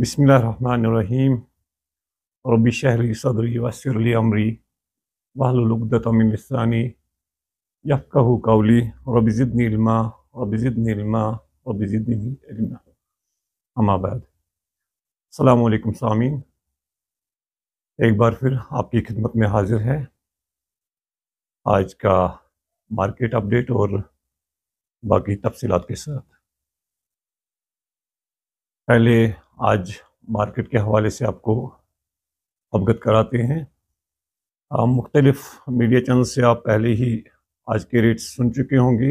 बिस्मिल्लाहिर्रहमानिर्रहीम रबी शहरी सदरी वसरली अमरी वाहलुलगदतमिलसानी यफकहु कौली रबी ज़िदनी इल्मा रबी ज़िदनी इल्मा रबी ज़िदनी इल्मा अमाबाद अलकुम सामीन एक बार फिर आपकी खिदमत में हाजिर है आज का मार्केट अपडेट और बाकी तफसीलात के साथ पहले आज मार्केट के हवाले से आपको अवगत कराते हैं मुख्तलिफ मीडिया चैनल से आप पहले ही आज के रेट्स सुन चुके होंगे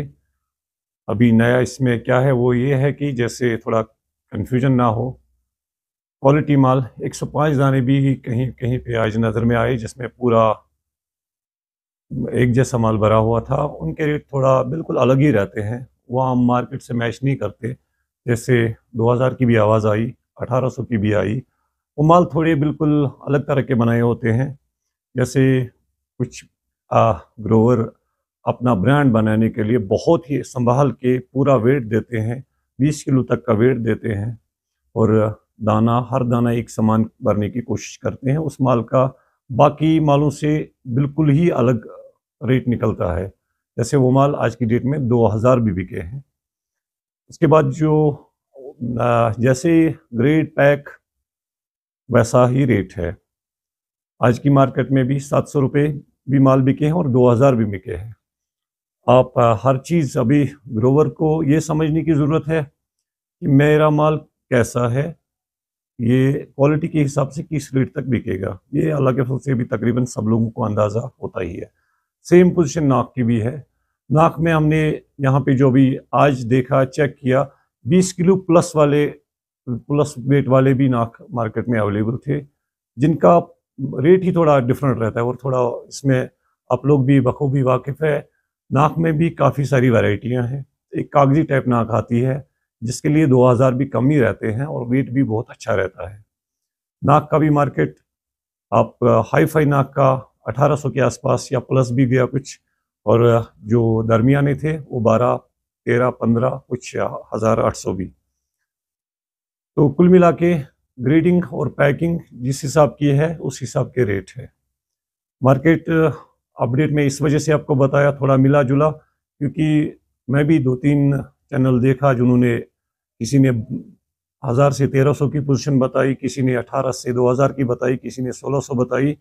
अभी नया इसमें क्या है वो ये है कि जैसे थोड़ा कन्फ्यूजन ना हो क्वालिटी माल 105 दाने भी कहीं कहीं पे आज नज़र में आए जिसमें पूरा एक जैसा माल भरा हुआ था उनके रेट थोड़ा बिल्कुल अलग ही रहते हैं वह हम मार्केट से मैच नहीं करते जैसे 2000 की भी आवाज़ आई अठारह सौ की भी आई वो माल थोड़े बिल्कुल अलग तरह के बनाए होते हैं जैसे कुछ आ, ग्रोवर अपना ब्रांड बनाने के लिए बहुत ही संभाल के पूरा वेट देते हैं बीस किलो तक का वेट देते हैं और दाना हर दाना एक समान भरने की कोशिश करते हैं उस माल का बाकी मालों से बिल्कुल ही अलग रेट निकलता है जैसे वो माल आज की डेट में 2000 भी बिके हैं उसके बाद जो जैसे ग्रेड पैक वैसा ही रेट है आज की मार्केट में भी सात सौ रुपये भी माल बिके हैं और दो हज़ार भी बिके हैं आप हर चीज़ अभी ग्रोवर को ये समझने की ज़रूरत है कि मेरा माल कैसा है ये क्वालिटी के हिसाब से किस रेट तक बिकेगा ये अल्लाह के फल से भी तकरीबन सब लोगों को अंदाज़ा होता ही है सेम पोजीशन नाक की भी है नाक में हमने यहाँ पे जो भी आज देखा चेक किया बीस किलो प्लस वाले प्लस वेट वाले भी नाक मार्केट में अवेलेबल थे जिनका रेट ही थोड़ा डिफरेंट रहता है और थोड़ा इसमें आप लोग भी बखूबी वाकिफ़ है नाक में भी काफ़ी सारी वैरायटियां हैं एक कागजी टाइप नाक आती है जिसके लिए 2000 भी कम ही रहते हैं और वेट भी बहुत अच्छा रहता है नाक का भी मार्केट आप हाई फाई नाक का 1800 के आसपास या प्लस भी गया कुछ और जो दरमियाने थे वो बारह तेरह पंद्रह कुछ हज़ार आठ सौ भी तो कुल मिला के ग्रेडिंग और पैकिंग जिस हिसाब की है उस हिसाब के रेट है मार्केट अपडेट में इस वजह से आपको बताया थोड़ा मिला जुला क्योंकि मैं भी दो तीन चैनल देखा जिन्होंने किसी ने हज़ार से तेरह सौ की पोजीशन बताई किसी ने अठारह से दो हज़ार की बताई किसी ने सोलह सौ बताई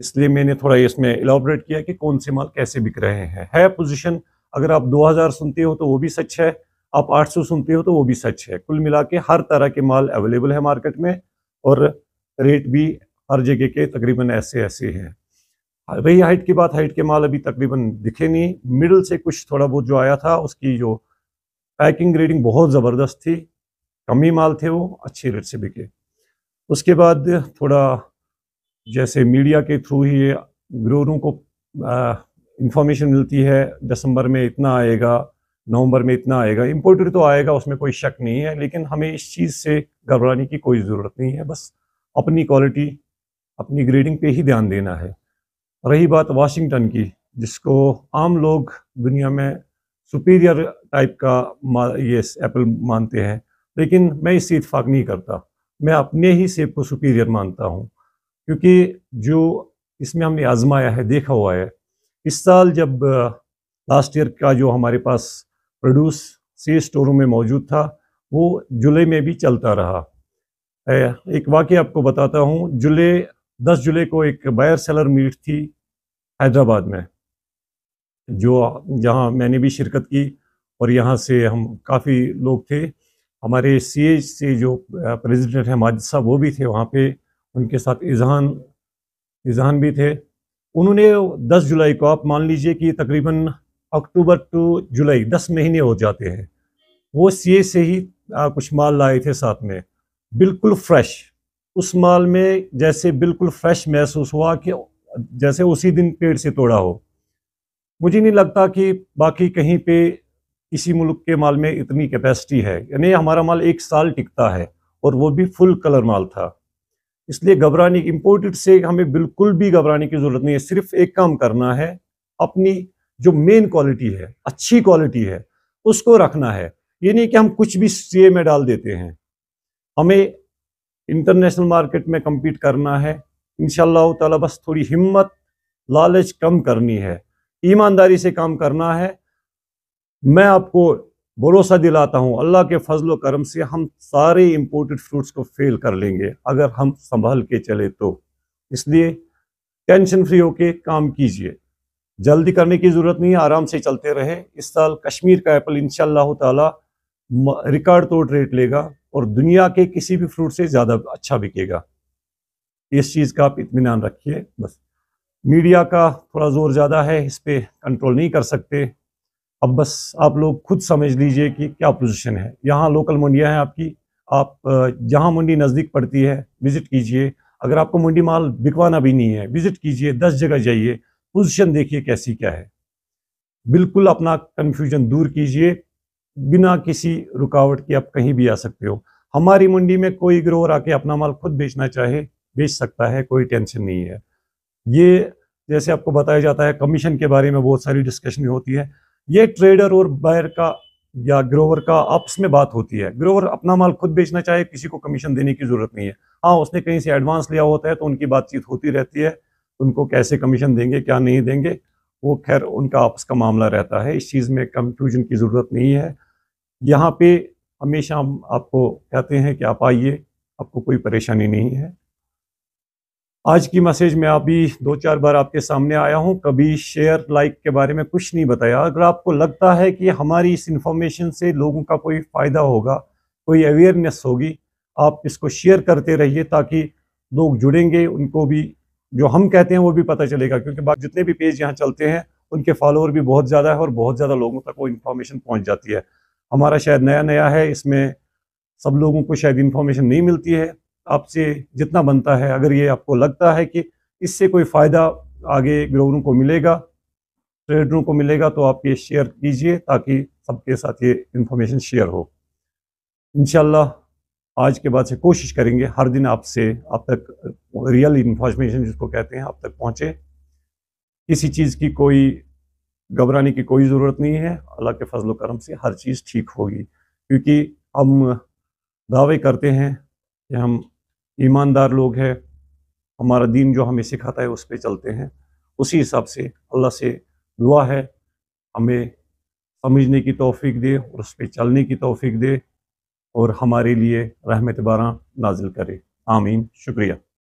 इसलिए मैंने थोड़ा इसमें एलाबरेट किया कि कौन से माल कैसे बिक रहे हैं है पोजीशन अगर आप 2000 सुनते हो तो वो भी सच है आप 800 सुनते हो तो वो भी सच है कुल मिला के हर तरह के माल अवेलेबल है मार्केट में और रेट भी हर जगह के तकरीबन ऐसे ऐसे है हाँ, वही हाइट की बात हाइट के माल अभी तकरीबन दिखे नहीं मिडल से कुछ थोड़ा बहुत जो आया था उसकी जो पैकिंग ग्रेडिंग बहुत ज़बरदस्त थी कम ही माल थे वो अच्छे रेट से बिके उसके बाद थोड़ा जैसे मीडिया के थ्रू ही ग्रोरों को आ, इन्फॉर्मेशन मिलती है दिसंबर में इतना आएगा नवंबर में इतना आएगा इम्पोर्टरी तो आएगा उसमें कोई शक नहीं है लेकिन हमें इस चीज़ से घबराने की कोई ज़रूरत नहीं है बस अपनी क्वालिटी अपनी ग्रेडिंग पे ही ध्यान देना है रही बात वाशिंगटन की जिसको आम लोग दुनिया में सुपीरियर टाइप का ये एप्पल मानते हैं लेकिन मैं इससे इतफाक़ नहीं करता मैं अपने ही सेब को सुपीरियर मानता हूँ क्योंकि जो इसमें हमने आजमाया है देखा हुआ है इस साल जब लास्ट ईयर का जो हमारे पास प्रोड्यूस सी स्टोरों में मौजूद था वो जुलाई में भी चलता रहा एक वाक्य आपको बताता हूँ जुलाई दस जुलाई को एक बायर सेलर मीट थी हैदराबाद में जो जहाँ मैंने भी शिरकत की और यहाँ से हम काफ़ी लोग थे हमारे सी से जो प्रेसिडेंट हैं माजिद साहब वो भी थे वहाँ पे उनके साथ इजहान इजहान भी थे उन्होंने 10 जुलाई को आप मान लीजिए कि तकरीबन अक्टूबर टू जुलाई 10 महीने हो जाते हैं वो सीए से ही आ, कुछ माल लाए थे साथ में बिल्कुल फ्रेश उस माल में जैसे बिल्कुल फ्रेश महसूस हुआ कि जैसे उसी दिन पेड़ से तोड़ा हो मुझे नहीं लगता कि बाकी कहीं पे किसी मुल्क के माल में इतनी कैपेसिटी है यानी हमारा माल एक साल टिकता है और वो भी फुल कलर माल था इसलिए घबराने की इम्पोर्टेड से हमें बिल्कुल भी घबराने की ज़रूरत नहीं है सिर्फ एक काम करना है अपनी जो मेन क्वालिटी है अच्छी क्वालिटी है उसको रखना है ये नहीं कि हम कुछ भी सीए में डाल देते हैं हमें इंटरनेशनल मार्केट में कम्पीट करना है इन तला बस थोड़ी हिम्मत लालच कम करनी है ईमानदारी से काम करना है मैं आपको भरोसा दिलाता हूँ अल्लाह के फजल करम से हम सारे इम्पोर्टेड फ्रूट्स को फेल कर लेंगे अगर हम संभाल के चले तो इसलिए टेंशन फ्री होके काम कीजिए जल्दी करने की ज़रूरत नहीं आराम से चलते रहे इस साल कश्मीर का एप्पल इन ताला रिकॉर्ड तोड़ रेट लेगा और दुनिया के किसी भी फ्रूट से ज़्यादा अच्छा बिकेगा इस चीज़ का आप इतमान रखिए बस मीडिया का थोड़ा ज़ोर ज़्यादा है इस पर कंट्रोल नहीं कर सकते अब बस आप लोग खुद समझ लीजिए कि क्या पोजीशन है यहाँ लोकल मंडियाँ हैं आपकी आप जहाँ मंडी नज़दीक पड़ती है विज़िट कीजिए अगर आपको मंडी माल बिकवाना भी नहीं है विज़िट कीजिए दस जगह जाइए पोजीशन देखिए कैसी क्या है बिल्कुल अपना कन्फ्यूजन दूर कीजिए बिना किसी रुकावट के आप कहीं भी आ सकते हो हमारी मंडी में कोई ग्रोवर आके अपना माल खुद बेचना चाहे बेच सकता है कोई टेंशन नहीं है ये जैसे आपको बताया जाता है कमीशन के बारे में बहुत सारी डिस्कशन होती है ये ट्रेडर और बायर का या ग्रोवर का आपस में बात होती है ग्रोवर अपना माल खुद बेचना चाहे किसी को कमीशन देने की जरूरत नहीं है हाँ उसने कहीं से एडवांस लिया होता है तो उनकी बातचीत होती रहती है उनको कैसे कमीशन देंगे क्या नहीं देंगे वो खैर उनका आपस का मामला रहता है इस चीज़ में कंफ्यूजन की ज़रूरत नहीं है यहाँ पे हमेशा हम आपको कहते हैं कि आप आइए आपको कोई परेशानी नहीं है आज की मैसेज में अभी दो चार बार आपके सामने आया हूं कभी शेयर लाइक के बारे में कुछ नहीं बताया अगर आपको लगता है कि हमारी इस इंफॉर्मेशन से लोगों का कोई फ़ायदा होगा कोई अवेयरनेस होगी आप इसको शेयर करते रहिए ताकि लोग जुड़ेंगे उनको भी जो हम कहते हैं वो भी पता चलेगा क्योंकि बाकी जितने भी पेज यहाँ चलते हैं उनके फॉलोअर भी बहुत ज़्यादा है और बहुत ज़्यादा लोगों तक वो इन्फॉर्मेशन पहुँच जाती है हमारा शायद नया नया है इसमें सब लोगों को शायद इन्फॉर्मेशन नहीं मिलती है आपसे जितना बनता है अगर ये आपको लगता है कि इससे कोई फ़ायदा आगे ग्रोवरों को मिलेगा ट्रेडरों को मिलेगा तो आप ये शेयर कीजिए ताकि सबके साथ ये इन्फॉर्मेशन शेयर हो इन आज के बाद से कोशिश करेंगे हर दिन आपसे आप तक रियल इन्फॉर्मेशन जिसको कहते हैं आप तक पहुँचे किसी चीज़ की कोई घबराने की कोई ज़रूरत नहीं है अल्लाह के फजल करम से हर चीज़ ठीक होगी क्योंकि हम दावे करते हैं कि हम ईमानदार लोग हैं हमारा दीन जो हमें सिखाता है उस पर चलते हैं उसी हिसाब से अल्लाह से दुआ है हमें समझने की तोफ़ी दे और उस पर चलने की तोफ़ी दे और हमारे लिए रहमत बारा नाजिल करे आमीन शुक्रिया